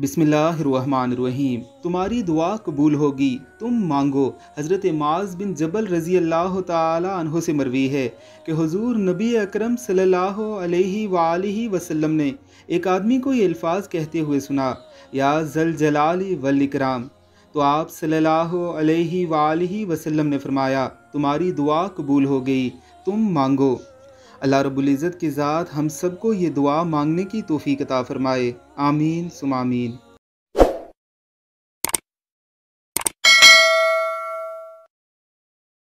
बिसमीम तुम्हारी दुआ कबूल होगी तुम मांगो हज़रत माज बिन जबल रज़ी अल्लाह तहों से मरवी है कि हुजूर नबी अकरम सल्लल्लाहु अलैहि सल्ला वसल्लम ने एक आदमी को ये अल्फाज कहते हुए सुना या जल जलाली वल इकराम तो आप सल्लल्लाहु अलैहि सल्ला वसल्लम ने फरमाया तुम्हारी दुआ कबूल हो गई तुम मांगो अल्लाह रबुल्ज़त की ज़ात हम सबको ये दुआ मांगने की तोफ़ी कता फ़रमाए आमीन सुमामीन